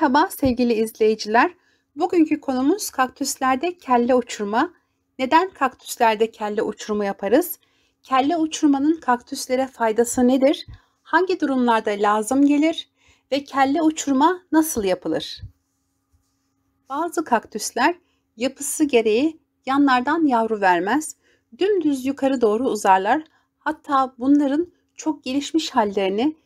Merhaba sevgili izleyiciler. Bugünkü konumuz kaktüslerde kelle uçurma. Neden kaktüslerde kelle uçurma yaparız? Kelle uçurmanın kaktüslere faydası nedir? Hangi durumlarda lazım gelir? Ve kelle uçurma nasıl yapılır? Bazı kaktüsler yapısı gereği yanlardan yavru vermez. Dümdüz yukarı doğru uzarlar. Hatta bunların çok gelişmiş hallerini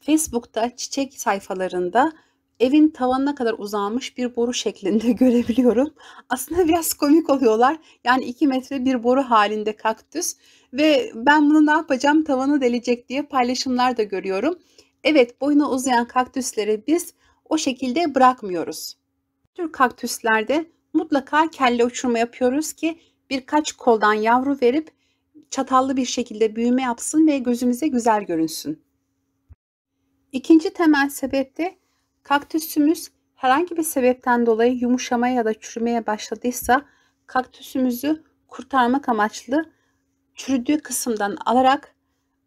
Facebook'ta çiçek sayfalarında evin tavanına kadar uzanmış bir boru şeklinde görebiliyorum. Aslında biraz komik oluyorlar. Yani 2 metre bir boru halinde kaktüs ve ben bunu ne yapacağım tavanı delecek diye paylaşımlar da görüyorum. Evet boyuna uzayan kaktüsleri biz o şekilde bırakmıyoruz. Türk kaktüslerde mutlaka kelle uçurma yapıyoruz ki birkaç koldan yavru verip çatallı bir şekilde büyüme yapsın ve gözümüze güzel görünsün. İkinci temel sebep de Kaktüsümüz herhangi bir sebepten dolayı yumuşamaya ya da çürümeye başladıysa kaktüsümüzü kurtarmak amaçlı çürüdüğü kısımdan alarak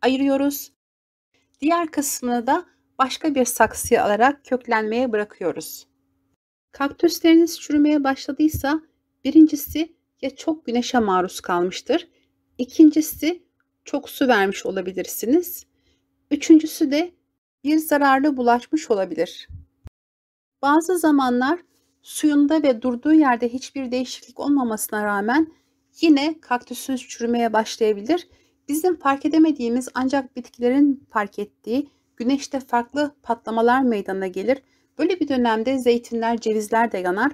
ayırıyoruz. Diğer kısmını da başka bir saksıya alarak köklenmeye bırakıyoruz. Kaktüsleriniz çürümeye başladıysa birincisi ya çok güneşe maruz kalmıştır. İkincisi çok su vermiş olabilirsiniz. Üçüncüsü de bir zararlı bulaşmış olabilir. Bazı zamanlar suyunda ve durduğu yerde hiçbir değişiklik olmamasına rağmen yine kaktüsünüz çürümeye başlayabilir. Bizim fark edemediğimiz ancak bitkilerin fark ettiği güneşte farklı patlamalar meydana gelir. Böyle bir dönemde zeytinler, cevizler de yanar.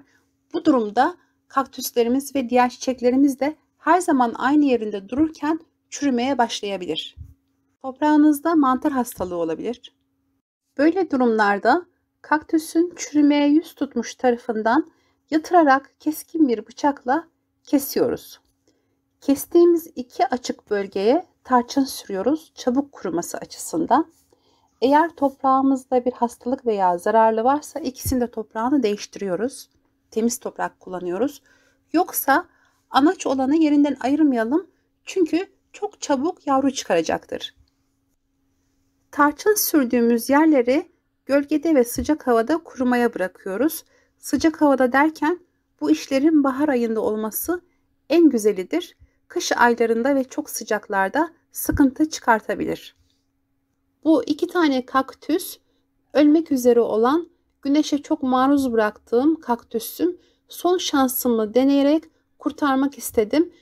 Bu durumda kaktüslerimiz ve diğer çiçeklerimiz de her zaman aynı yerinde dururken çürümeye başlayabilir. Toprağınızda mantar hastalığı olabilir. Böyle durumlarda kaktüsün çürümeye yüz tutmuş tarafından yatırarak keskin bir bıçakla kesiyoruz. Kestiğimiz iki açık bölgeye tarçın sürüyoruz çabuk kuruması açısından. Eğer toprağımızda bir hastalık veya zararlı varsa ikisini de toprağını değiştiriyoruz. Temiz toprak kullanıyoruz. Yoksa anaç olanı yerinden ayırmayalım. Çünkü çok çabuk yavru çıkaracaktır. Tarçın sürdüğümüz yerleri Gölgede ve sıcak havada kurumaya bırakıyoruz. Sıcak havada derken bu işlerin bahar ayında olması en güzelidir. Kış aylarında ve çok sıcaklarda sıkıntı çıkartabilir. Bu iki tane kaktüs ölmek üzere olan güneşe çok maruz bıraktığım kaktüsüm son şansımı deneyerek kurtarmak istedim.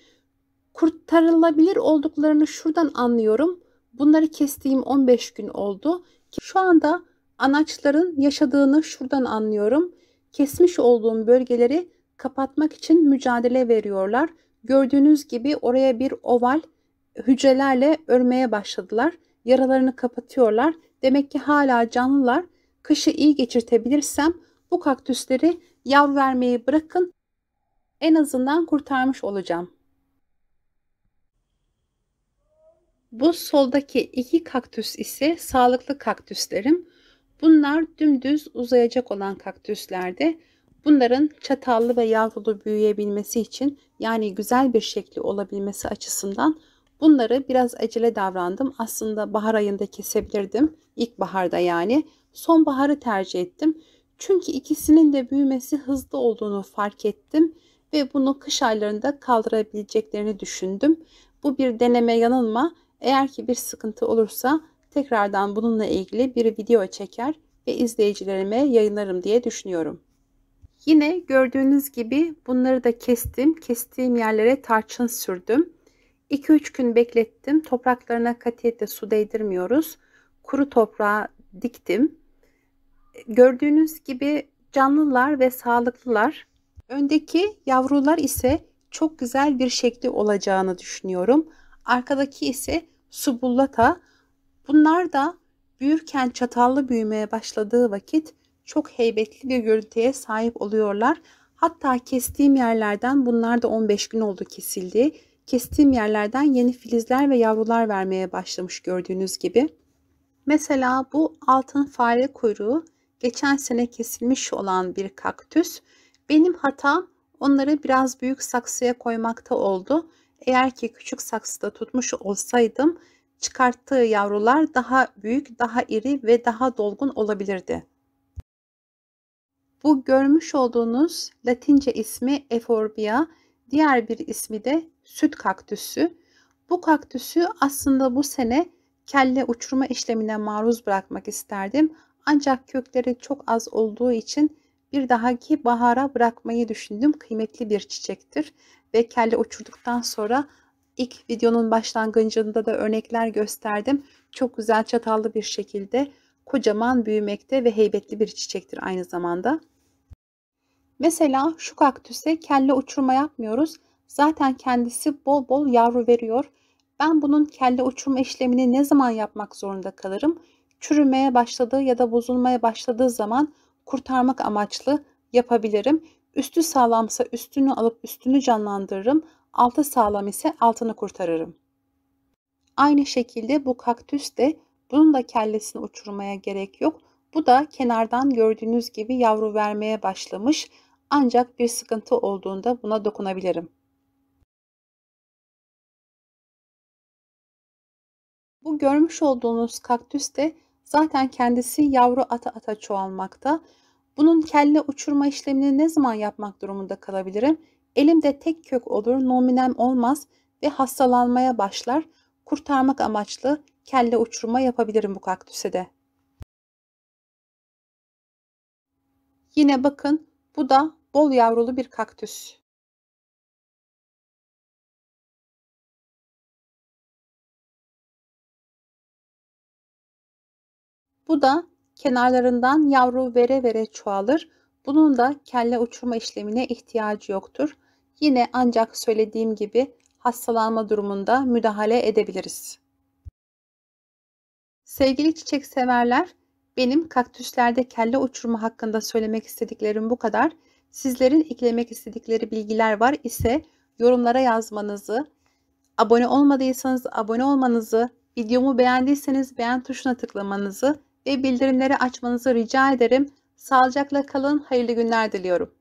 Kurtarılabilir olduklarını şuradan anlıyorum. Bunları kestiğim 15 gün oldu. Şu anda Anaçların yaşadığını şuradan anlıyorum. Kesmiş olduğum bölgeleri kapatmak için mücadele veriyorlar. Gördüğünüz gibi oraya bir oval hücrelerle örmeye başladılar. Yaralarını kapatıyorlar. Demek ki hala canlılar. Kışı iyi geçirtebilirsem bu kaktüsleri yavru vermeyi bırakın. En azından kurtarmış olacağım. Bu soldaki iki kaktüs ise sağlıklı kaktüslerim. Bunlar dümdüz uzayacak olan kaktüslerde bunların çatallı ve yavrulu büyüyebilmesi için yani güzel bir şekli olabilmesi açısından bunları biraz acele davrandım. Aslında bahar ayında kesebilirdim. İlkbaharda yani. Sonbaharı tercih ettim. Çünkü ikisinin de büyümesi hızlı olduğunu fark ettim ve bunu kış aylarında kaldırabileceklerini düşündüm. Bu bir deneme yanılma. Eğer ki bir sıkıntı olursa Tekrardan bununla ilgili bir video çeker ve izleyicilerime yayınlarım diye düşünüyorum. Yine gördüğünüz gibi bunları da kestim. Kestiğim yerlere tarçın sürdüm. 2-3 gün beklettim. Topraklarına katiyetle su değdirmiyoruz. Kuru toprağa diktim. Gördüğünüz gibi canlılar ve sağlıklılar. Öndeki yavrular ise çok güzel bir şekli olacağını düşünüyorum. Arkadaki ise subullata Bunlar da büyürken çatallı büyümeye başladığı vakit çok heybetli bir görüntüye sahip oluyorlar. Hatta kestiğim yerlerden bunlar da 15 gün oldu kesildi. Kestiğim yerlerden yeni filizler ve yavrular vermeye başlamış gördüğünüz gibi. Mesela bu altın fare kuyruğu geçen sene kesilmiş olan bir kaktüs. Benim hatam onları biraz büyük saksıya koymakta oldu. Eğer ki küçük saksıda tutmuş olsaydım çıkarttığı yavrular daha büyük, daha iri ve daha dolgun olabilirdi. Bu görmüş olduğunuz Latince ismi Eforbia, diğer bir ismi de süt kaktüsü. Bu kaktüsü aslında bu sene kelle uçurma işlemine maruz bırakmak isterdim. Ancak kökleri çok az olduğu için bir dahaki bahara bırakmayı düşündüm. Kıymetli bir çiçektir ve kelle uçurduktan sonra İlk videonun başlangıcında da örnekler gösterdim. Çok güzel çatallı bir şekilde kocaman büyümekte ve heybetli bir çiçektir aynı zamanda. Mesela şu kaktüse kelle uçurma yapmıyoruz. Zaten kendisi bol bol yavru veriyor. Ben bunun kelle uçurma işlemini ne zaman yapmak zorunda kalırım? Çürümeye başladığı ya da bozulmaya başladığı zaman kurtarmak amaçlı yapabilirim. Üstü sağlamsa üstünü alıp üstünü canlandırırım altı sağlam ise altını kurtarırım. Aynı şekilde bu kaktüs de bunun da kellesini uçurmaya gerek yok. Bu da kenardan gördüğünüz gibi yavru vermeye başlamış ancak bir sıkıntı olduğunda buna dokunabilirim. Bu görmüş olduğunuz kaktüs de zaten kendisi yavru ata ata çoğalmakta. Bunun kelle uçurma işlemini ne zaman yapmak durumunda kalabilirim? Elimde tek kök olur, nominem olmaz ve hastalanmaya başlar. Kurtarmak amaçlı kelle uçurma yapabilirim bu kaktüse de. Yine bakın bu da bol yavrulu bir kaktüs. Bu da kenarlarından yavru vere vere çoğalır. Bunun da kelle uçurma işlemine ihtiyacı yoktur. Yine ancak söylediğim gibi hastalanma durumunda müdahale edebiliriz. Sevgili çiçek severler, benim kaktüslerde kelle uçurma hakkında söylemek istediklerim bu kadar. Sizlerin eklemek istedikleri bilgiler var ise yorumlara yazmanızı, abone olmadıysanız abone olmanızı, videomu beğendiyseniz beğen tuşuna tıklamanızı ve bildirimleri açmanızı rica ederim. Sağlıcakla kalın, hayırlı günler diliyorum.